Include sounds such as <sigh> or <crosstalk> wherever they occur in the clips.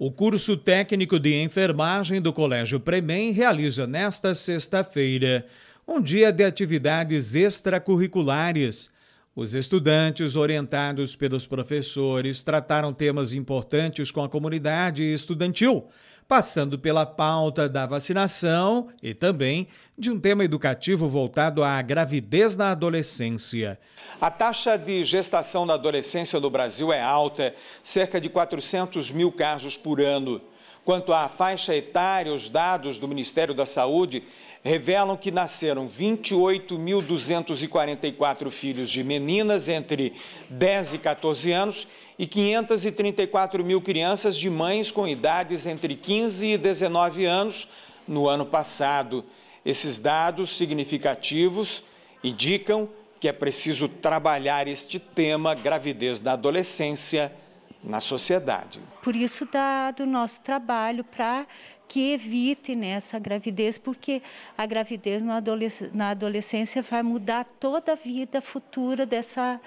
O curso técnico de enfermagem do Colégio Premem realiza nesta sexta-feira um dia de atividades extracurriculares os estudantes, orientados pelos professores, trataram temas importantes com a comunidade estudantil, passando pela pauta da vacinação e também de um tema educativo voltado à gravidez na adolescência. A taxa de gestação na adolescência no Brasil é alta, cerca de 400 mil casos por ano. Quanto à faixa etária, os dados do Ministério da Saúde revelam que nasceram 28.244 filhos de meninas entre 10 e 14 anos e 534 mil crianças de mães com idades entre 15 e 19 anos no ano passado. Esses dados significativos indicam que é preciso trabalhar este tema, gravidez na adolescência, na sociedade. Por isso da, do nosso trabalho para que evite né, essa gravidez, porque a gravidez adolesc na adolescência vai mudar toda a vida futura dessa,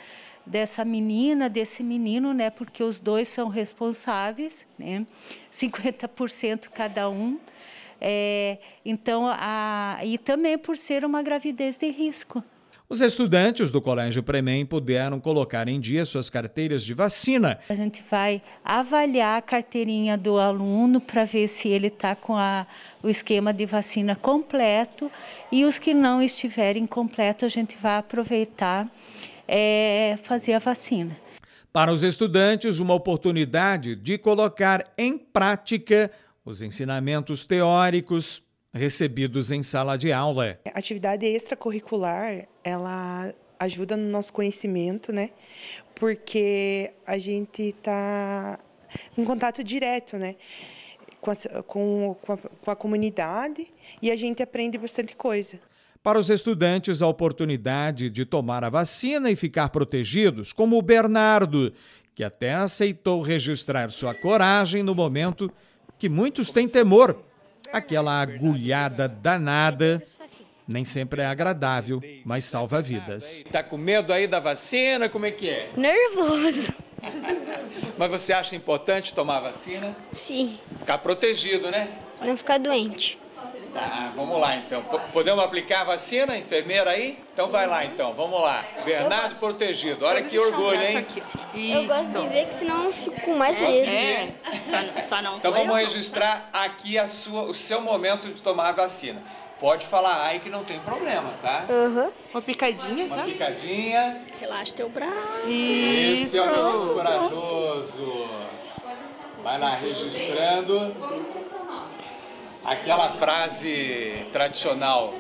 dessa menina, desse menino, né, porque os dois são responsáveis, né, 50% <laughs> cada um. É, então, a, e também por ser uma gravidez de risco. Os estudantes do Colégio Premem puderam colocar em dia suas carteiras de vacina. A gente vai avaliar a carteirinha do aluno para ver se ele está com a, o esquema de vacina completo e os que não estiverem completo a gente vai aproveitar é, fazer a vacina. Para os estudantes, uma oportunidade de colocar em prática os ensinamentos teóricos recebidos em sala de aula. A atividade extracurricular, ela ajuda no nosso conhecimento, né? Porque a gente está em contato direto, né? Com a, com, a, com a comunidade e a gente aprende bastante coisa. Para os estudantes, a oportunidade de tomar a vacina e ficar protegidos, como o Bernardo, que até aceitou registrar sua coragem no momento que muitos têm temor Aquela agulhada danada nem sempre é agradável, mas salva vidas. Tá com medo aí da vacina? Como é que é? Nervoso. mas você acha importante tomar vacina? Sim. Ficar protegido, né? Não ficar doente. Tá, vamos lá então. Podemos aplicar a vacina, enfermeira aí? Então vai lá então, vamos lá. Bernardo protegido, olha que orgulho, hein? Eu gosto de ver que senão eu fico com mais medo. É, só, não Então vamos registrar aqui a sua, o seu momento de tomar a vacina. Pode falar aí que não tem problema, tá? Uhum. Uma picadinha, tá? Uma picadinha. Relaxa teu braço. Isso, Isso é muito corajoso. Vai lá, registrando. Aquela frase tradicional,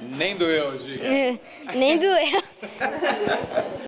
nem doeu, Giga. É, nem doeu. <laughs>